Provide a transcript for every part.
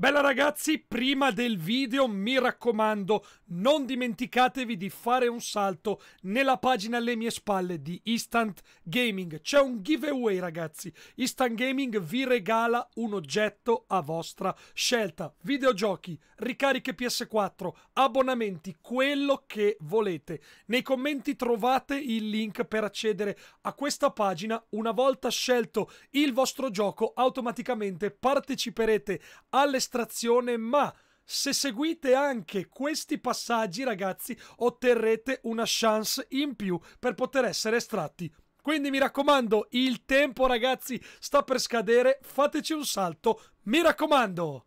Bella ragazzi, prima del video mi raccomando, non dimenticatevi di fare un salto nella pagina alle mie spalle di Instant Gaming. C'è un giveaway ragazzi, Instant Gaming vi regala un oggetto a vostra scelta. Videogiochi, ricariche PS4, abbonamenti, quello che volete. Nei commenti trovate il link per accedere a questa pagina. Una volta scelto il vostro gioco, automaticamente parteciperete alle estrazione, ma se seguite anche questi passaggi, ragazzi, otterrete una chance in più per poter essere estratti. Quindi mi raccomando, il tempo, ragazzi, sta per scadere. Fateci un salto, mi raccomando!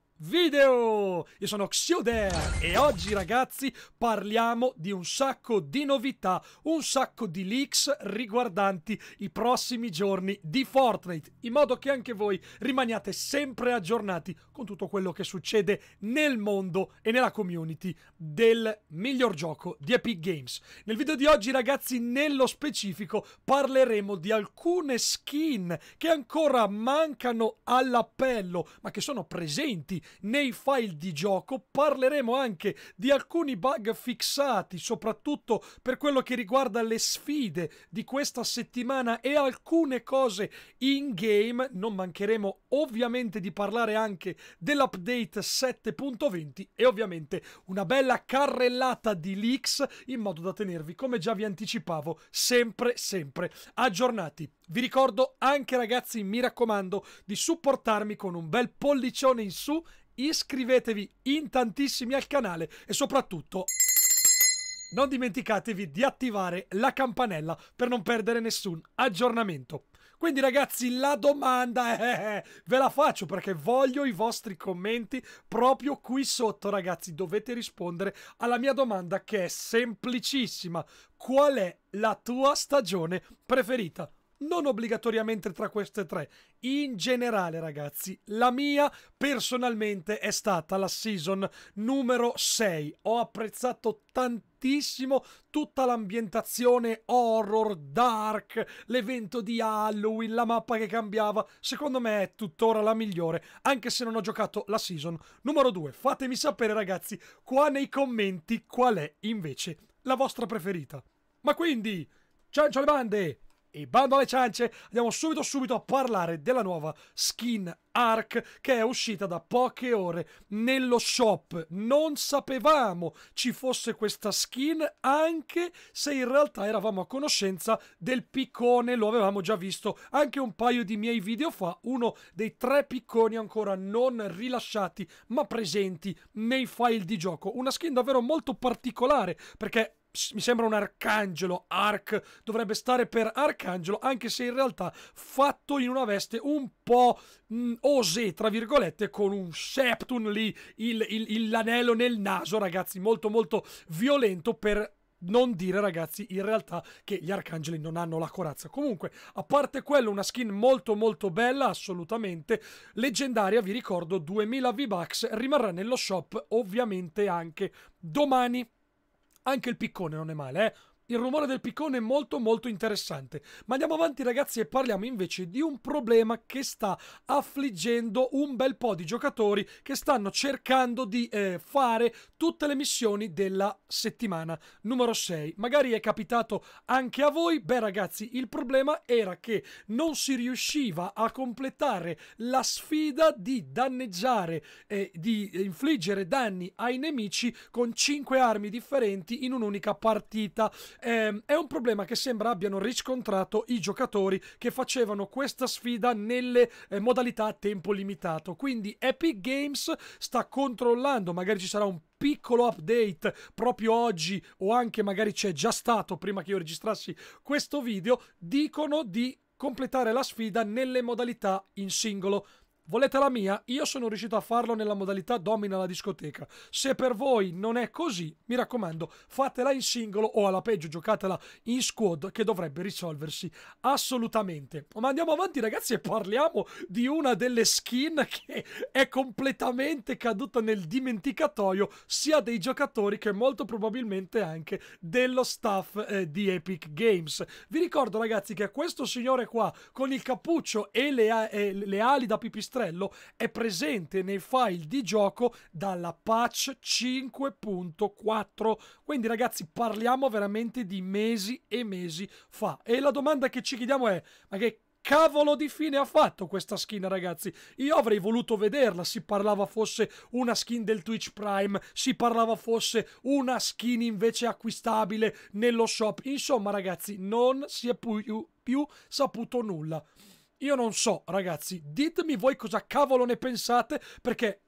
video! Io sono Xiode e oggi ragazzi parliamo di un sacco di novità, un sacco di leaks riguardanti i prossimi giorni di Fortnite, in modo che anche voi rimaniate sempre aggiornati con tutto quello che succede nel mondo e nella community del miglior gioco di Epic Games. Nel video di oggi ragazzi nello specifico parleremo di alcune skin che ancora mancano all'appello ma che sono presenti nei file di gioco, parleremo anche di alcuni bug fissati, soprattutto per quello che riguarda le sfide di questa settimana e alcune cose in game. Non mancheremo ovviamente di parlare anche dell'update 7.20 e ovviamente una bella carrellata di leaks in modo da tenervi, come già vi anticipavo, sempre sempre aggiornati. Vi ricordo anche ragazzi, mi raccomando, di supportarmi con un bel pollicione in su iscrivetevi in tantissimi al canale e soprattutto non dimenticatevi di attivare la campanella per non perdere nessun aggiornamento. Quindi ragazzi la domanda è, eh, eh, ve la faccio perché voglio i vostri commenti proprio qui sotto ragazzi, dovete rispondere alla mia domanda che è semplicissima, qual è la tua stagione preferita? non obbligatoriamente tra queste tre. In generale, ragazzi, la mia personalmente è stata la season numero 6. Ho apprezzato tantissimo tutta l'ambientazione horror, dark, l'evento di Halloween, la mappa che cambiava, secondo me è tuttora la migliore, anche se non ho giocato la season. Numero 2, fatemi sapere ragazzi qua nei commenti qual è invece la vostra preferita. Ma quindi, ciancio ciao le bande! E bando alle ciance, andiamo subito subito a parlare della nuova skin Ark che è uscita da poche ore nello shop. Non sapevamo ci fosse questa skin anche se in realtà eravamo a conoscenza del piccone, lo avevamo già visto anche un paio di miei video fa, uno dei tre picconi ancora non rilasciati ma presenti nei file di gioco. Una skin davvero molto particolare perché mi sembra un arcangelo, arc, dovrebbe stare per arcangelo, anche se in realtà fatto in una veste un po' mh, mm, osè, tra virgolette, con un septun lì, il, il, l'anello nel naso, ragazzi, molto molto violento per non dire ragazzi in realtà che gli arcangeli non hanno la corazza comunque a parte quello una skin molto molto bella assolutamente leggendaria vi ricordo 2000 V-Bucks rimarrà nello shop ovviamente anche domani anche il piccone non è male, eh il rumore del piccone è molto molto interessante. Ma andiamo avanti ragazzi e parliamo invece di un problema che sta affliggendo un bel po' di giocatori che stanno cercando di eh, fare tutte le missioni della settimana numero 6. Magari è capitato anche a voi. Beh ragazzi, il problema era che non si riusciva a completare la sfida di danneggiare e eh, di infliggere danni ai nemici con 5 armi differenti in un'unica partita eh, è un problema che sembra abbiano riscontrato i giocatori che facevano questa sfida nelle eh, modalità a tempo limitato. Quindi Epic Games sta controllando, magari ci sarà un piccolo update proprio oggi o anche magari c'è già stato prima che io registrassi questo video, dicono di completare la sfida nelle modalità in singolo. Volete la mia? Io sono riuscito a farlo nella modalità domina la discoteca. Se per voi non è così, mi raccomando, fatela in singolo o alla peggio giocatela in squad che dovrebbe risolversi assolutamente. Ma andiamo avanti ragazzi e parliamo di una delle skin che è completamente caduta nel dimenticatoio sia dei giocatori che molto probabilmente anche dello staff eh, di Epic Games. Vi ricordo ragazzi che questo signore qua con il cappuccio e le, eh, le ali da pipistrello pipistrello è presente nei file di gioco dalla patch 5.4. Quindi ragazzi parliamo veramente di mesi e mesi fa. E la domanda che ci chiediamo è, ma che cavolo di fine ha fatto questa skin, ragazzi? Io avrei voluto vederla. Si parlava fosse una skin del Twitch Prime, si parlava fosse una skin invece acquistabile nello shop. Insomma, ragazzi, non si è più, più saputo nulla. Io non so, ragazzi, ditemi voi cosa cavolo ne pensate, perché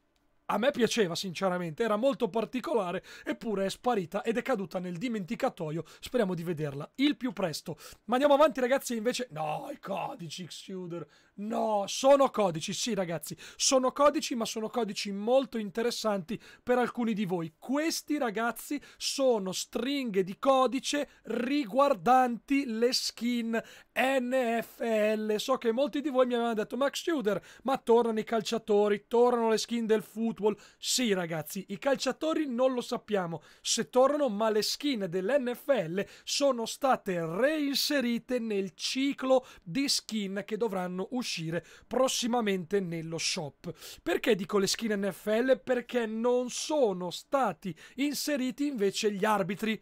a me piaceva sinceramente, era molto particolare, eppure è sparita ed è caduta nel dimenticatoio. Speriamo di vederla il più presto. Ma andiamo avanti ragazzi, invece no, i codici Exuder. No, sono codici, sì ragazzi, sono codici, ma sono codici molto interessanti per alcuni di voi. Questi ragazzi sono stringhe di codice riguardanti le skin NFL. So che molti di voi mi avevano detto "Max Shooter, ma tornano i calciatori, tornano le skin del football football? Sì ragazzi, i calciatori non lo sappiamo se tornano, ma le skin dell'NFL sono state reinserite nel ciclo di skin che dovranno uscire prossimamente nello shop. Perché dico le skin NFL? Perché non sono stati inseriti invece gli arbitri.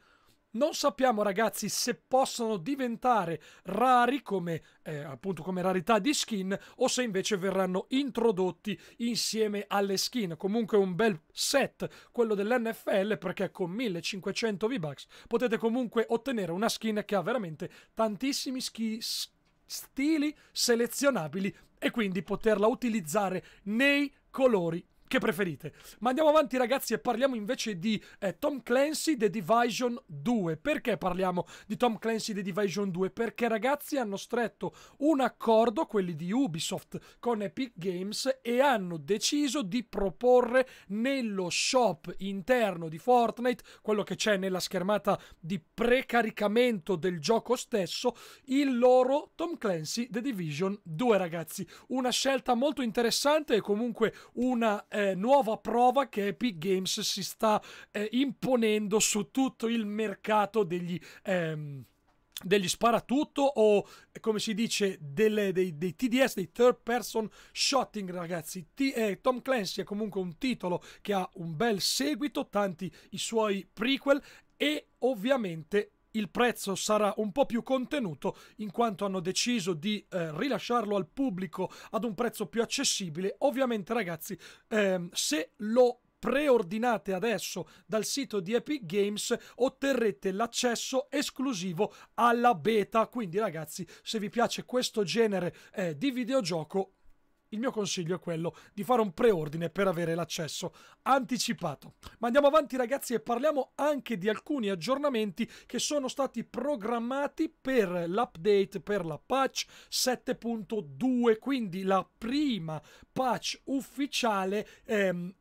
Non sappiamo ragazzi se possono diventare rari come eh, appunto come rarità di skin o se invece verranno introdotti insieme alle skin. Comunque un bel set quello dell'NFL perché con 1500 V-Bucks potete comunque ottenere una skin che ha veramente tantissimi skin stili selezionabili e quindi poterla utilizzare nei colori che preferite. Ma andiamo avanti ragazzi e parliamo invece di eh, Tom Clancy The Division 2. Perché parliamo di Tom Clancy The Division 2? Perché ragazzi hanno stretto un accordo, quelli di Ubisoft, con Epic Games e hanno deciso di proporre nello shop interno di Fortnite, quello che c'è nella schermata di precaricamento del gioco stesso, il loro Tom Clancy The Division 2 ragazzi. Una scelta molto interessante e comunque una... Eh, eh, nuova prova che Epic Games si sta eh, imponendo su tutto il mercato degli... Ehm, degli sparatutto o come si dice delle, dei, dei, TDS, dei third person shotting ragazzi T eh, Tom Clancy è comunque un titolo che ha un bel seguito, tanti i suoi prequel e ovviamente il prezzo sarà un po' più contenuto in quanto hanno deciso di eh, rilasciarlo al pubblico ad un prezzo più accessibile. Ovviamente ragazzi, ehm, se lo preordinate adesso dal sito di Epic Games otterrete l'accesso esclusivo alla beta quindi ragazzi se vi piace questo genere eh, di videogioco il mio consiglio è quello di fare un preordine per avere l'accesso anticipato. Ma andiamo avanti ragazzi e parliamo anche di alcuni aggiornamenti che sono stati programmati per l'update, per la patch 7.2, quindi la prima patch ufficiale ehm,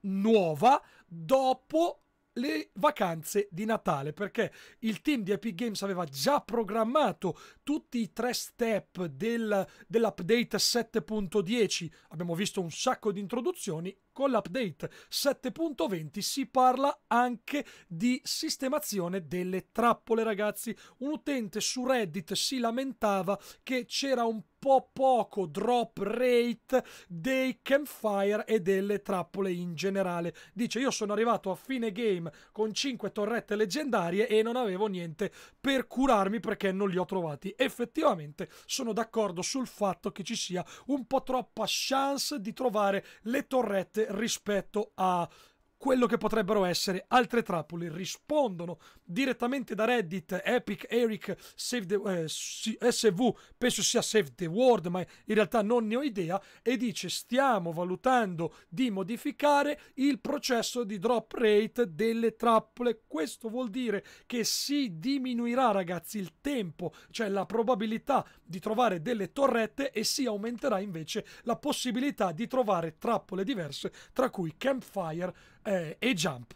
nuova dopo le vacanze di Natale perché il team di Epic Games aveva già programmato tutti i tre step del, dell'update 7.10 abbiamo visto un sacco di introduzioni con l'update 7.20 si parla anche di sistemazione delle trappole, ragazzi. Un utente su Reddit si lamentava che c'era un po' poco drop rate dei campfire e delle trappole in generale. Dice io sono arrivato a fine game con 5 torrette leggendarie e non avevo niente per curarmi perché non li ho trovati. Effettivamente sono d'accordo sul fatto che ci sia un po' troppa chance di trovare le torrette rispetto a quello che potrebbero essere altre trappole. Rispondono direttamente da Reddit, Epic, Eric, Save the, eh, SV, penso sia Save the World, ma in realtà non ne ho idea, e dice stiamo valutando di modificare il processo di drop rate delle trappole. Questo vuol dire che si diminuirà, ragazzi, il tempo, cioè la probabilità di trovare delle torrette e si aumenterà invece la possibilità di trovare trappole diverse, tra cui campfire eh, e jump.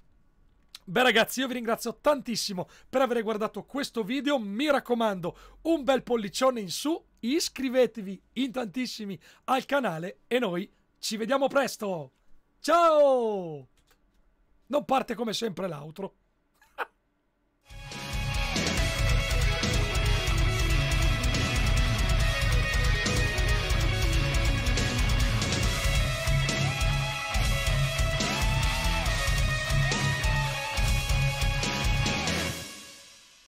Beh ragazzi, io vi ringrazio tantissimo per aver guardato questo video, mi raccomando un bel pollicione in su, iscrivetevi in tantissimi al canale e noi ci vediamo presto! Ciao! Non parte come sempre l'altro.